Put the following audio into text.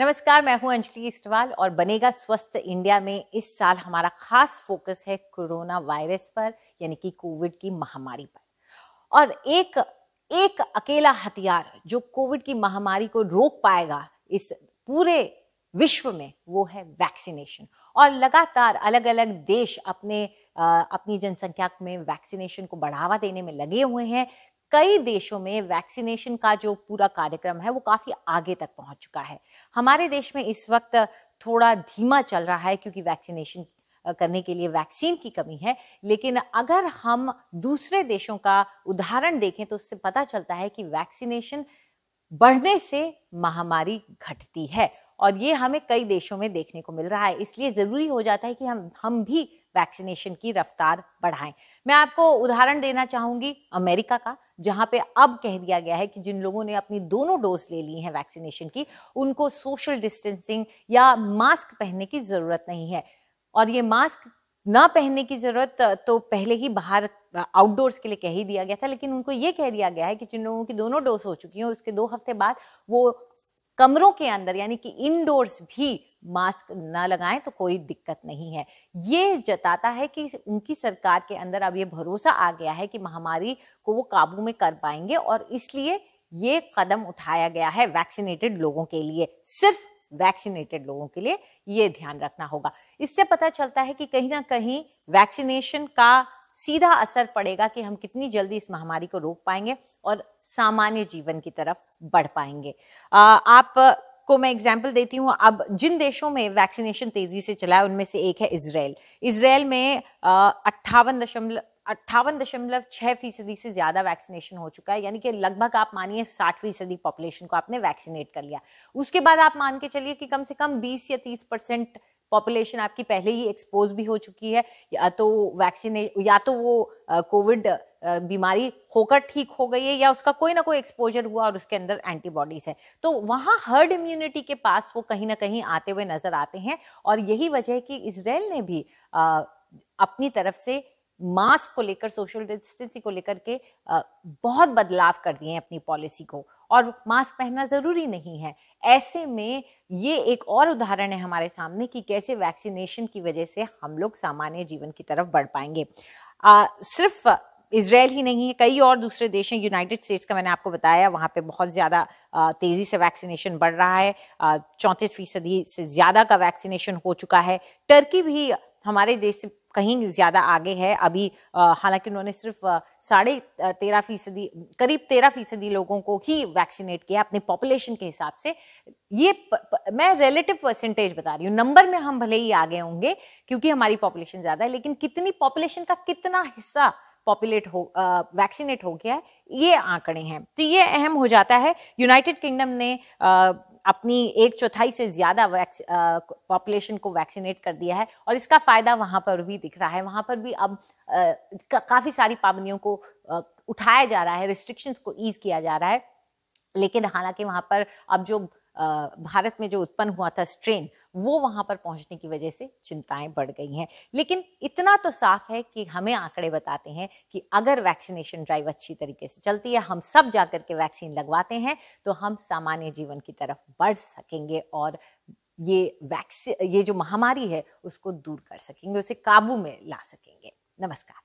नमस्कार मैं हूं अंजलि इस्टवाल और बनेगा स्वस्थ इंडिया में इस साल हमारा खास फोकस है कोरोना वायरस पर यानी कि कोविड की महामारी पर और एक एक अकेला हथियार जो कोविड की महामारी को रोक पाएगा इस पूरे विश्व में वो है वैक्सीनेशन और लगातार अलग अलग देश अपने आ, अपनी जनसंख्या में वैक्सीनेशन को बढ़ावा देने में लगे हुए हैं कई देशों में वैक्सीनेशन का जो पूरा कार्यक्रम है वो काफ़ी आगे तक पहुंच चुका है हमारे देश में इस वक्त थोड़ा धीमा चल रहा है क्योंकि वैक्सीनेशन करने के लिए वैक्सीन की कमी है लेकिन अगर हम दूसरे देशों का उदाहरण देखें तो उससे पता चलता है कि वैक्सीनेशन बढ़ने से महामारी घटती है और ये हमें कई देशों में देखने को मिल रहा है इसलिए ज़रूरी हो जाता है कि हम हम भी वैक्सीनेशन की रफ्तार बढ़ाएं मैं आपको उदाहरण देना चाहूंगी अमेरिका का जहां पे अब कह दिया गया है कि जिन लोगों ने अपनी दोनों डोज ले ली है वैक्सीनेशन की उनको सोशल डिस्टेंसिंग या मास्क पहनने की जरूरत नहीं है और ये मास्क ना पहनने की ज़रूरत तो पहले ही बाहर आउटडोर्स के लिए कह ही दिया गया था लेकिन उनको ये कह दिया गया है कि जिन लोगों की दोनों डोज हो चुकी हैं उसके दो हफ्ते बाद वो कमरों के अंदर यानी कि इनडोर्स भी मास्क ना लगाएं तो कोई दिक्कत नहीं है ये जताता है कि उनकी सरकार के अंदर अब ये भरोसा आ गया है कि महामारी को वो काबू में कर पाएंगे और इसलिए ये कदम उठाया गया है वैक्सीनेटेड लोगों के लिए सिर्फ वैक्सीनेटेड लोगों के लिए ये ध्यान रखना होगा इससे पता चलता है कि कहीं ना कहीं वैक्सीनेशन का सीधा असर पड़ेगा कि हम कितनी जल्दी इस महामारी को रोक पाएंगे और सामान्य जीवन की तरफ बढ़ पाएंगे आ, आप को मैं एग्जाम्पल देती हूँ अब जिन देशों में वैक्सीनेशन तेजी से चला है उनमें से एक है इसराइल इसराइल में अट्ठावन दशमलव अट्ठावन दशमलव छह फीसदी से ज़्यादा वैक्सीनेशन हो चुका है यानी कि लगभग आप मानिए साठ फीसदी पॉपुलेशन को आपने वैक्सीनेट कर लिया उसके बाद आप मान के चलिए कि कम से कम बीस या तीस परसेंट पॉपुलेशन आपकी पहले ही एक्सपोज भी हो चुकी है या तो वैक्सीने या तो वो कोविड बीमारी होकर ठीक हो गई है या उसका कोई ना कोई एक्सपोजर हुआ और उसके अंदर एंटीबॉडीज है तो वहां हर्ड इम्यूनिटी के पास वो कहीं ना कहीं आते हुए नजर आते हैं और यही वजह है कि इसराइल ने भी आ, अपनी तरफ से मास्क को लेकर सोशल डिस्टेंसिंग को लेकर के बहुत बदलाव कर दिए हैं अपनी पॉलिसी को और मास्क पहनना ज़रूरी नहीं है ऐसे में ये एक और उदाहरण है हमारे सामने कि कैसे वैक्सीनेशन की वजह से हम लोग सामान्य जीवन की तरफ बढ़ पाएंगे आ, सिर्फ इसराइल ही नहीं है कई और दूसरे देश हैं यूनाइटेड स्टेट्स का मैंने आपको बताया वहाँ पे बहुत ज़्यादा तेज़ी से वैक्सीनेशन बढ़ रहा है चौंतीस फीसदी से ज़्यादा का वैक्सीनेशन हो चुका है टर्की भी हमारे देश से कहीं ज़्यादा आगे है अभी हालांकि उन्होंने सिर्फ साढ़े तेरह फीसदी करीब तेरह फीसदी लोगों को ही वैक्सीनेट किया अपने पॉपुलेशन के हिसाब से ये प, प, मैं रिलेटिव परसेंटेज बता रही हूँ नंबर में हम भले ही आगे होंगे क्योंकि हमारी पॉपुलेशन ज़्यादा है लेकिन कितनी पॉपुलेशन का कितना हिस्सा पॉपुलेट हो वैक्सीनेट हो गया है ये आंकड़े हैं तो ये अहम हो जाता है यूनाइटेड किंगडम ने आ, अपनी एक चौथाई से ज़्यादा पॉपुलेशन को वैक्सीनेट कर दिया है और इसका फ़ायदा वहाँ पर भी दिख रहा है वहाँ पर भी अब का, काफ़ी सारी पाबंदियों को आ, उठाया जा रहा है रिस्ट्रिक्शंस को ईज किया जा रहा है लेकिन हालांकि वहाँ पर अब जो भारत में जो उत्पन्न हुआ था स्ट्रेन वो वहां पर पहुंचने की वजह से चिंताएं बढ़ गई हैं लेकिन इतना तो साफ है कि हमें आंकड़े बताते हैं कि अगर वैक्सीनेशन ड्राइव अच्छी तरीके से चलती है हम सब जाकर के वैक्सीन लगवाते हैं तो हम सामान्य जीवन की तरफ बढ़ सकेंगे और ये वैक्सी ये जो महामारी है उसको दूर कर सकेंगे उसे काबू में ला सकेंगे नमस्कार